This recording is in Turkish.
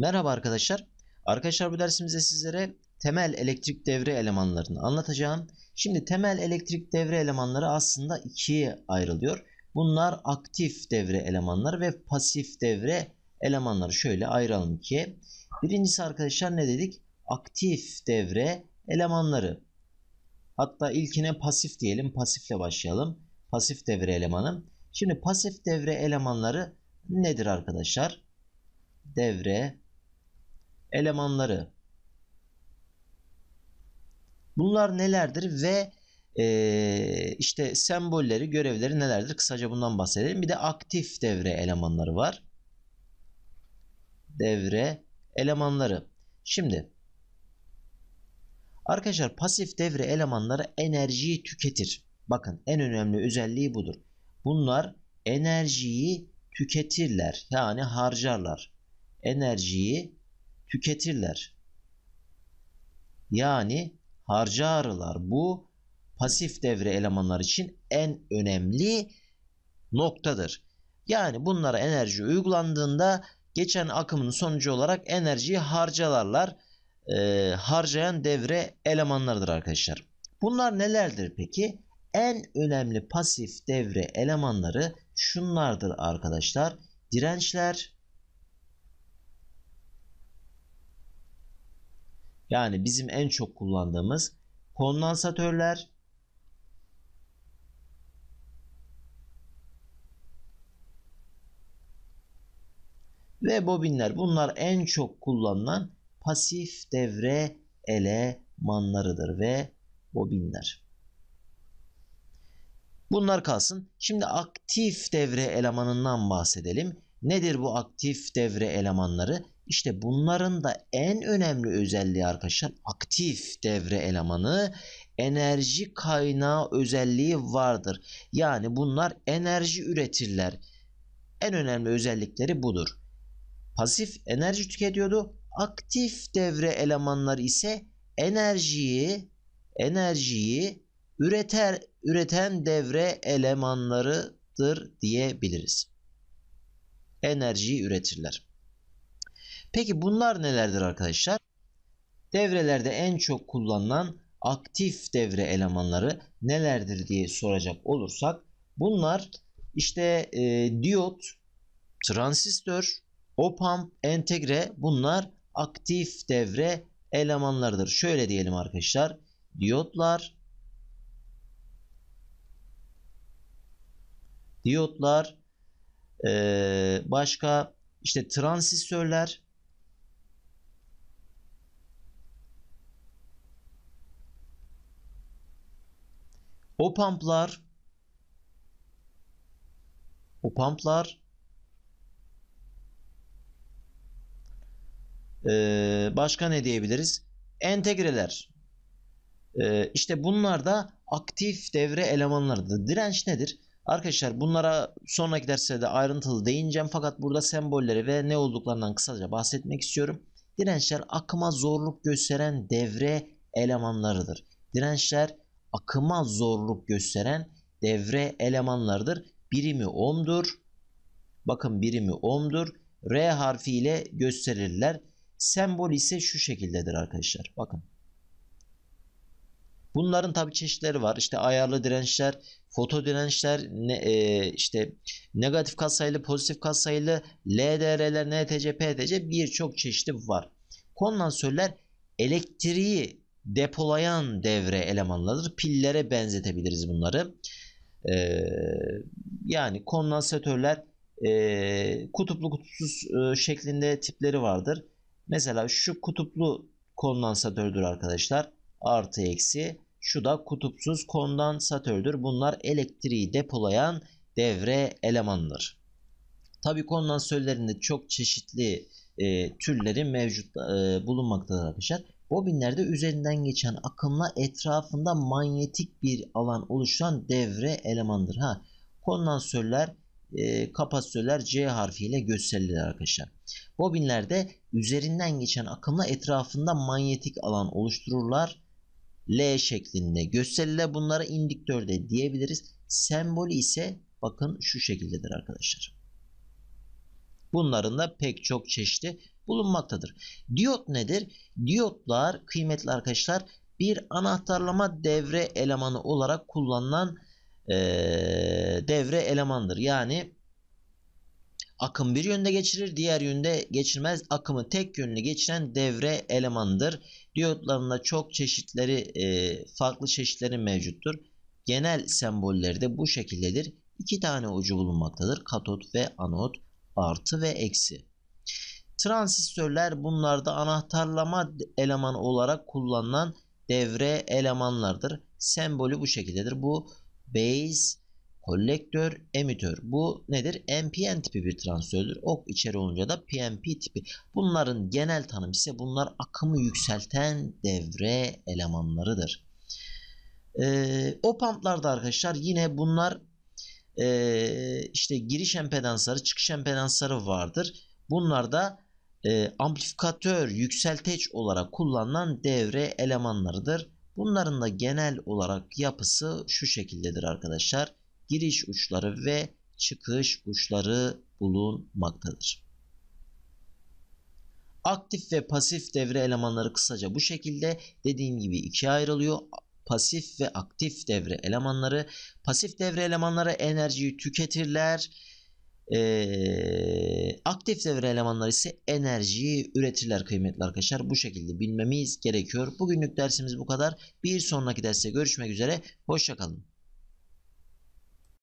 Merhaba arkadaşlar. Arkadaşlar bu dersimizde sizlere temel elektrik devre elemanlarını anlatacağım. Şimdi temel elektrik devre elemanları aslında ikiye ayrılıyor. Bunlar aktif devre elemanları ve pasif devre elemanları. Şöyle ayıralım ki. Birincisi arkadaşlar ne dedik? Aktif devre elemanları. Hatta ilkine pasif diyelim. Pasifle başlayalım. Pasif devre elemanı. Şimdi pasif devre elemanları nedir arkadaşlar? Devre elemanları. Bunlar nelerdir ve e, işte sembolleri, görevleri nelerdir? Kısaca bundan bahsedelim. Bir de aktif devre elemanları var. Devre elemanları. Şimdi arkadaşlar pasif devre elemanları enerjiyi tüketir. Bakın en önemli özelliği budur. Bunlar enerjiyi tüketirler. Yani harcarlar. Enerjiyi tüketirler. Yani harcarlar. Bu pasif devre elemanlar için en önemli noktadır. Yani bunlara enerji uygulandığında geçen akımın sonucu olarak enerjiyi harcalarlar. E, harcayan devre elemanlarıdır arkadaşlar. Bunlar nelerdir peki? En önemli pasif devre elemanları şunlardır arkadaşlar. Dirençler, Yani bizim en çok kullandığımız kondansatörler ve bobinler. Bunlar en çok kullanılan pasif devre elemanlarıdır ve bobinler. Bunlar kalsın. Şimdi aktif devre elemanından bahsedelim. Nedir bu aktif devre elemanları? İşte bunların da en önemli özelliği arkadaşlar aktif devre elemanı enerji kaynağı özelliği vardır. Yani bunlar enerji üretirler. En önemli özellikleri budur. Pasif enerji tüketiyordu. Aktif devre elemanları ise enerjiyi enerjiyi üreter üreten devre elemanlarıdır diyebiliriz. Enerjiyi üretirler. Peki bunlar nelerdir arkadaşlar? Devrelerde en çok kullanılan aktif devre elemanları nelerdir diye soracak olursak bunlar işte e, diyot, transistör, opamp, entegre bunlar aktif devre elemanlarıdır. Şöyle diyelim arkadaşlar. Diyotlar diyotlar e, başka işte transistörler O pamplar o pamplar ee, başka ne diyebiliriz? Entegreler. Ee, işte bunlar da aktif devre elemanlarıdır. Direnç nedir? Arkadaşlar bunlara sonraki derslerde ayrıntılı değineceğim fakat burada sembolleri ve ne olduklarından kısaca bahsetmek istiyorum. Dirençler akıma zorluk gösteren devre elemanlarıdır. Dirençler akıma zorluk gösteren devre elemanlardır. Birimi ohm'dur. Bakın birimi ohm'dur. R harfi ile gösterirler. Sembol ise şu şekildedir arkadaşlar. Bakın. Bunların tabi çeşitleri var. İşte ayarlı dirençler, foto dirençler, ne, e, işte negatif katsayılı, pozitif katsayılı, LDR'ler, NTC, PTC birçok çeşidi var. Kondansörler elektriği depolayan devre elemanlarıdır. Pillere benzetebiliriz bunları. Ee, yani kondansatörler e, kutuplu kutupsuz e, şeklinde tipleri vardır. Mesela şu kutuplu kondansatördür arkadaşlar. Artı eksi. Şu da kutupsuz kondansatördür. Bunlar elektriği depolayan devre elemanıdır. Tabi kondansatörlerinde çok çeşitli e, türleri mevcut e, bulunmaktadır arkadaşlar. Bobinlerde üzerinden geçen akımla etrafında manyetik bir alan oluşan devre elemandır. Ha, kondansörler e, kapasitörler C harfiyle gösterilir arkadaşlar. Bobinlerde üzerinden geçen akımla etrafında manyetik alan oluştururlar. L şeklinde gösterilir. Bunlara indiktör de diyebiliriz. Sembolü ise bakın şu şekildedir arkadaşlar. Bunların da pek çok çeşidi bulunmaktadır. Diyot nedir? Diyotlar kıymetli arkadaşlar bir anahtarlama devre elemanı olarak kullanılan e, devre elemandır. Yani akım bir yönde geçirir diğer yönde geçirmez. Akımı tek yönlü geçiren devre elemandır. Diyotlarında çok çeşitleri e, farklı çeşitleri mevcuttur. Genel sembolleri de bu şekildedir. İki tane ucu bulunmaktadır. Katot ve anot artı ve eksi. Transistörler bunlarda anahtarlama elemanı olarak kullanılan devre elemanlardır. Sembolü bu şekildedir. Bu base, kolektör, emitör. Bu nedir? NPN tipi bir transistördür. Ok içeri olunca da PNP tipi. Bunların genel tanımı ise bunlar akımı yükselten devre elemanlarıdır. Ee, opamplarda arkadaşlar yine bunlar e, işte giriş empedansları, çıkış empedansları vardır. Bunlar da e, amplifikatör, yükselteç olarak kullanılan devre elemanlarıdır. Bunların da genel olarak yapısı şu şekildedir arkadaşlar. Giriş uçları ve çıkış uçları bulunmaktadır. Aktif ve pasif devre elemanları kısaca bu şekilde dediğim gibi ikiye ayrılıyor pasif ve aktif devre elemanları. Pasif devre elemanları enerjiyi tüketirler. Ee, aktif devre elemanları ise enerjiyi üretirler kıymetli arkadaşlar. Bu şekilde bilmemiz gerekiyor. Bugünlük dersimiz bu kadar. Bir sonraki derste görüşmek üzere. Hoşçakalın.